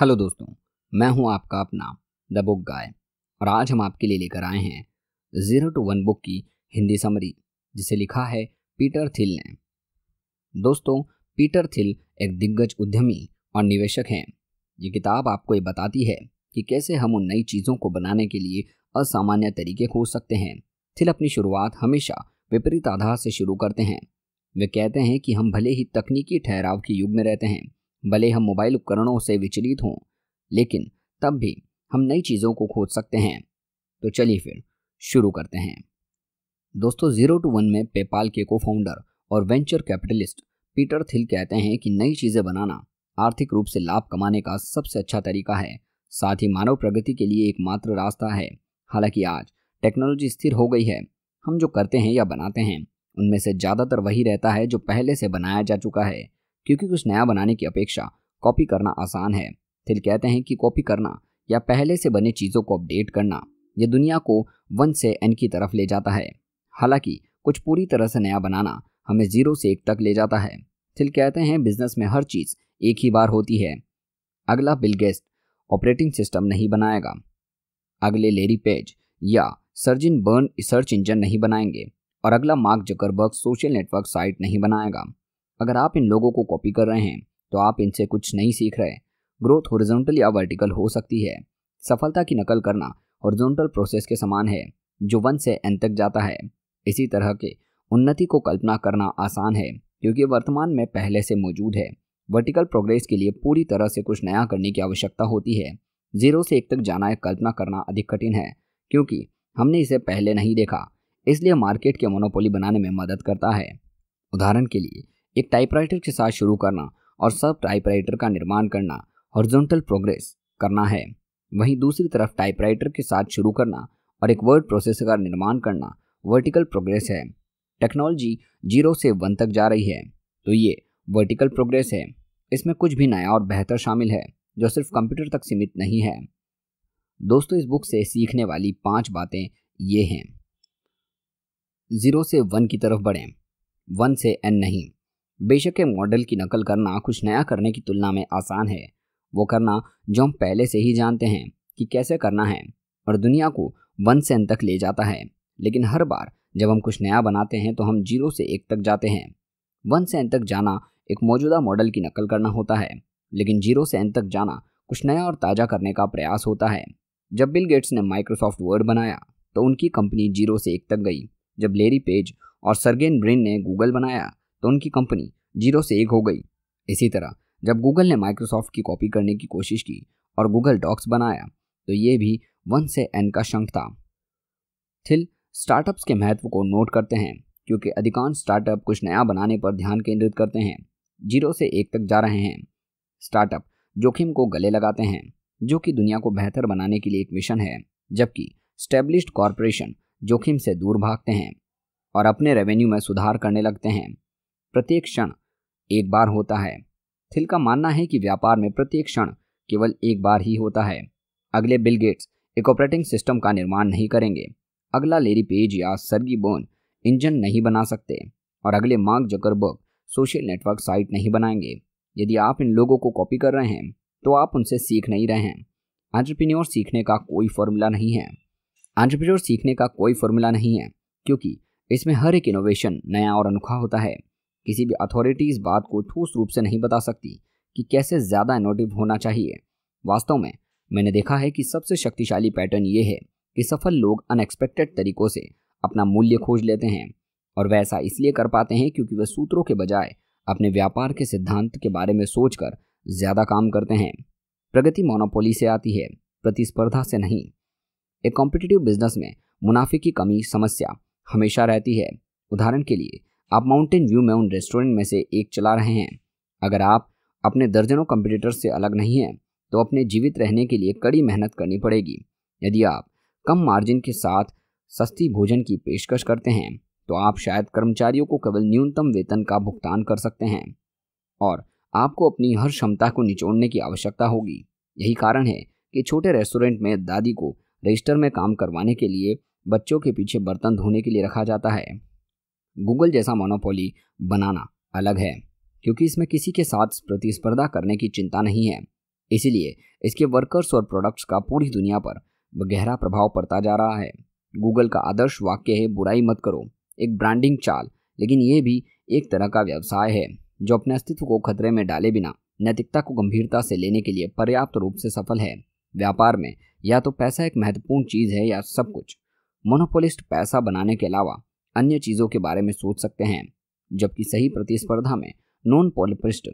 hello दोस्तों मैं हूं आपका अपना द बुक गाय और आज हम आपके लिए लेकर आए हैं ज़ीरो टू वन बुक की हिंदी समरी जिसे लिखा है पीटर थिल ने दोस्तों पीटर थिल एक दिग्गज उद्यमी और निवेशक हैं ये किताब आपको ये बताती है कि कैसे हम उन नई चीज़ों को बनाने के लिए असामान्य तरीके खोज सकते हैं थिल अपनी शुरुआत हमेशा विपरीत आधार से शुरू करते हैं वे कहते हैं कि हम भले ही तकनीकी ठहराव के युग में रहते हैं भले हम मोबाइल उपकरणों से विचलित हों लेकिन तब भी हम नई चीज़ों को खोज सकते हैं तो चलिए फिर शुरू करते हैं दोस्तों जीरो टू वन में पेपाल के को फाउंडर और वेंचर कैपिटलिस्ट पीटर थिल कहते हैं कि नई चीज़ें बनाना आर्थिक रूप से लाभ कमाने का सबसे अच्छा तरीका है साथ ही मानव प्रगति के लिए एकमात्र रास्ता है हालांकि आज टेक्नोलॉजी स्थिर हो गई है हम जो करते हैं या बनाते हैं उनमें से ज़्यादातर वही रहता है जो पहले से बनाया जा चुका है क्योंकि कुछ नया बनाने की अपेक्षा कॉपी करना आसान है थिल कहते हैं कि कॉपी करना या पहले से बने चीज़ों को अपडेट करना यह दुनिया को वन से एन की तरफ ले जाता है हालांकि कुछ पूरी तरह से नया बनाना हमें जीरो से एक तक ले जाता है थिल कहते हैं बिजनेस में हर चीज़ एक ही बार होती है अगला बिलगेस्ट ऑपरेटिंग सिस्टम नहीं बनाएगा अगले लेरी पेज या सर्जिन बर्न सर्च इंजन नहीं बनाएंगे और अगला Mark Zuckerberg social network site नहीं बनाएगा अगर आप इन लोगों को कॉपी कर रहे हैं तो आप इनसे कुछ नहीं सीख रहे ग्रोथ हॉरिजॉन्टल या वर्टिकल हो सकती है सफलता की नकल करना हॉरिजॉन्टल प्रोसेस के समान है जो वन से एन तक जाता है इसी तरह के उन्नति को कल्पना करना आसान है क्योंकि वर्तमान में पहले से मौजूद है वर्टिकल प्रोग्रेस के लिए पूरी तरह से कुछ नया करने की आवश्यकता होती है जीरो से एक तक जाना या कल्पना करना अधिक कठिन है क्योंकि हमने इसे पहले नहीं देखा इसलिए मार्केट के मोनोपोली बनाने में मदद करता है उदाहरण के लिए एक टाइपराइटर के साथ शुरू करना और सब टाइपराइटर का निर्माण करना हॉर्जोंटल प्रोग्रेस करना है वहीं दूसरी तरफ टाइपराइटर के साथ शुरू करना और एक वर्ड प्रोसेसर का निर्माण करना वर्टिकल प्रोग्रेस है टेक्नोलॉजी जीरो से वन तक जा रही है तो ये वर्टिकल प्रोग्रेस है इसमें कुछ भी नया और बेहतर शामिल है जो सिर्फ कंप्यूटर तक सीमित नहीं है दोस्तों इस बुक से सीखने वाली पांच बातें ये हैं ज़ीरो से वन की तरफ बढ़ें वन से एन नहीं बेशक मॉडल की नकल करना कुछ नया करने की तुलना में आसान है वो करना जो हम पहले से ही जानते हैं कि कैसे करना है और दुनिया को वन सेन तक ले जाता है लेकिन हर बार जब हम कुछ नया बनाते हैं तो हम जीरो से एक तक जाते हैं वन से तक जाना एक मौजूदा मॉडल की नकल करना होता है लेकिन जीरो से एन तक जाना कुछ नया और ताज़ा करने का प्रयास होता है जब बिल गेट्स ने माइक्रोसॉफ्ट वर्ड बनाया तो उनकी कंपनी जीरो से एक तक गई जब लेरी पेज और सरगेन ब्रिन ने गूगल बनाया तो उनकी कंपनी जीरो से एक हो गई इसी तरह जब गूगल ने माइक्रोसॉफ्ट की कॉपी करने की कोशिश की और गूगल डॉक्स बनाया तो ये भी वन से एन का शंख था थिल स्टार्टअप्स के महत्व को नोट करते हैं क्योंकि अधिकांश स्टार्टअप कुछ नया बनाने पर ध्यान केंद्रित करते हैं जीरो से एक तक जा रहे हैं स्टार्टअप जोखिम को गले लगाते हैं जो कि दुनिया को बेहतर बनाने के लिए एक मिशन है जबकि स्टैब्लिश्ड कॉरपोरेशन जोखिम से दूर भागते हैं और अपने रेवेन्यू में सुधार करने लगते हैं प्रत्येक क्षण एक बार होता है थिल का मानना है कि व्यापार में प्रत्येक क्षण केवल एक बार ही होता है अगले बिल गेट्स एक ऑपरेटिंग सिस्टम का निर्माण नहीं करेंगे अगला लेरी पेज या सर्गी बोन इंजन नहीं बना सकते और अगले मार्ग जकरबर्ग सोशल नेटवर्क साइट नहीं बनाएंगे यदि आप इन लोगों को कॉपी कर रहे हैं तो आप उनसे सीख नहीं रहे हैं एंट्रप्रेन्योर सीखने का कोई फॉर्मूला नहीं है एंट्रप्रेन्योर सीखने का कोई फॉर्मूला नहीं है क्योंकि इसमें हर एक इनोवेशन नया और अनोखा होता है किसी भी अथॉरिटी इस बात को ठोस रूप से नहीं बता सकती कि कैसे ज़्यादा इनोटिव होना चाहिए वास्तव में मैंने देखा है कि सबसे शक्तिशाली पैटर्न ये है कि सफल लोग अनएक्सपेक्टेड तरीकों से अपना मूल्य खोज लेते हैं और वह ऐसा इसलिए कर पाते हैं क्योंकि वे सूत्रों के बजाय अपने व्यापार के सिद्धांत के बारे में सोचकर ज़्यादा काम करते हैं प्रगति मोनोपोली से आती है प्रतिस्पर्धा से नहीं एक कॉम्पिटिटिव बिजनेस में मुनाफे की कमी समस्या हमेशा रहती है उदाहरण के लिए आप माउंटेन व्यू में उन रेस्टोरेंट में से एक चला रहे हैं अगर आप अपने दर्जनों कंप्यूटर से अलग नहीं हैं तो अपने जीवित रहने के लिए कड़ी मेहनत करनी पड़ेगी यदि आप कम मार्जिन के साथ सस्ती भोजन की पेशकश करते हैं तो आप शायद कर्मचारियों को केवल न्यूनतम वेतन का भुगतान कर सकते हैं और आपको अपनी हर क्षमता को निचोड़ने की आवश्यकता होगी यही कारण है कि छोटे रेस्टोरेंट में दादी को रजिस्टर में काम करवाने के लिए बच्चों के पीछे बर्तन धोने के लिए रखा जाता है गूगल जैसा मोनोपोली बनाना अलग है क्योंकि इसमें किसी के साथ प्रतिस्पर्धा करने की चिंता नहीं है इसीलिए इसके वर्कर्स और प्रोडक्ट्स का पूरी दुनिया पर गहरा प्रभाव पड़ता जा रहा है गूगल का आदर्श वाक्य है बुराई मत करो एक ब्रांडिंग चाल लेकिन ये भी एक तरह का व्यवसाय है जो अपने अस्तित्व को खतरे में डाले बिना नैतिकता को गंभीरता से लेने के लिए पर्याप्त रूप से सफल है व्यापार में या तो पैसा एक महत्वपूर्ण चीज़ है या सब कुछ मोनोपोलिस्ट पैसा बनाने के अलावा अन्य चीज़ों के बारे में सोच सकते हैं जबकि सही प्रतिस्पर्धा में नॉन पॉलिपरिस्ट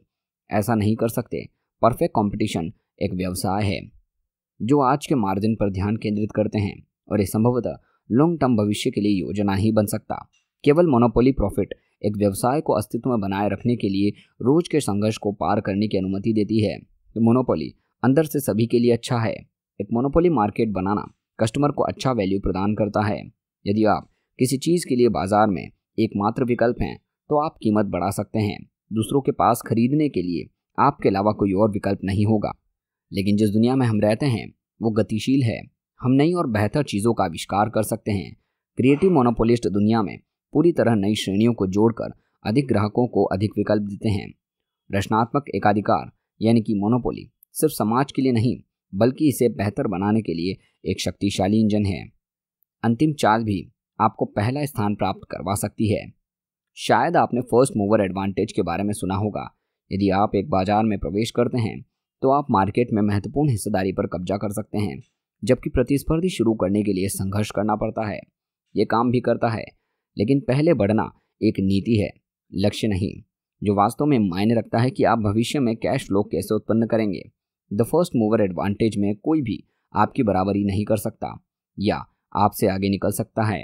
ऐसा नहीं कर सकते परफेक्ट कंपटीशन एक व्यवसाय है जो आज के मार्जिन पर ध्यान केंद्रित करते हैं और ये संभवतः लॉन्ग टर्म भविष्य के लिए योजना ही बन सकता केवल मोनोपोली प्रॉफिट एक व्यवसाय को अस्तित्व में बनाए रखने के लिए रोज के संघर्ष को पार करने की अनुमति देती है मोनोपोली तो अंदर से सभी के लिए अच्छा है एक मोनोपोली मार्केट बनाना कस्टमर को अच्छा वैल्यू प्रदान करता है यदि आप किसी चीज़ के लिए बाज़ार में एकमात्र विकल्प हैं तो आप कीमत बढ़ा सकते हैं दूसरों के पास खरीदने के लिए आपके अलावा कोई और विकल्प नहीं होगा लेकिन जिस दुनिया में हम रहते हैं वो गतिशील है हम नई और बेहतर चीज़ों का आविष्कार कर सकते हैं क्रिएटिव मोनोपोलिस्ट दुनिया में पूरी तरह नई श्रेणियों को जोड़कर अधिक ग्राहकों को अधिक विकल्प देते हैं रचनात्मक एकाधिकार यानी कि मोनोपोली सिर्फ समाज के लिए नहीं बल्कि इसे बेहतर बनाने के लिए एक शक्तिशाली इंजन है अंतिम चाल भी आपको पहला स्थान प्राप्त करवा सकती है शायद आपने फर्स्ट मूवर एडवांटेज के बारे में सुना होगा यदि आप एक बाजार में प्रवेश करते हैं तो आप मार्केट में महत्वपूर्ण हिस्सेदारी पर कब्जा कर सकते हैं जबकि प्रतिस्पर्धी शुरू करने के लिए संघर्ष करना पड़ता है ये काम भी करता है लेकिन पहले बढ़ना एक नीति है लक्ष्य नहीं जो वास्तव में मायने रखता है कि आप भविष्य में कैश फ्लो कैसे उत्पन्न करेंगे द फर्स्ट मूवर एडवांटेज में कोई भी आपकी बराबरी नहीं कर सकता या आपसे आगे निकल सकता है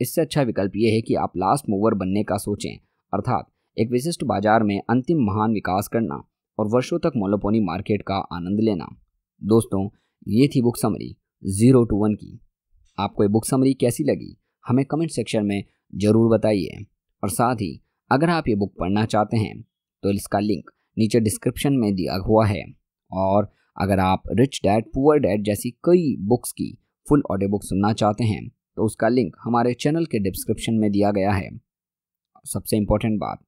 इससे अच्छा विकल्प ये है कि आप लास्ट मूवर बनने का सोचें अर्थात एक विशिष्ट बाजार में अंतिम महान विकास करना और वर्षों तक मोलोपोनी मार्केट का आनंद लेना दोस्तों ये थी book summary zero to one की आपको ये बुक समरी कैसी लगी हमें कमेंट सेक्शन में ज़रूर बताइए और साथ ही अगर आप ये बुक पढ़ना चाहते हैं तो इसका लिंक नीचे डिस्क्रिप्शन में दिया हुआ है और अगर आप रिच डैड पुअर डैड जैसी कई बुक्स की फुल ऑडियो बुक सुनना चाहते हैं तो उसका लिंक हमारे चैनल के डिस्क्रिप्शन में दिया गया है सबसे इम्पोर्टेंट बात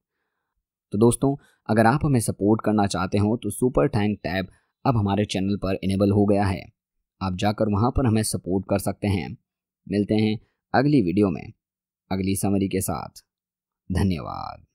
तो दोस्तों अगर आप हमें सपोर्ट करना चाहते हो तो सुपर टैंक टैब अब हमारे चैनल पर इनेबल हो गया है आप जाकर वहाँ पर हमें सपोर्ट कर सकते हैं मिलते हैं अगली वीडियो में अगली समरी के साथ धन्यवाद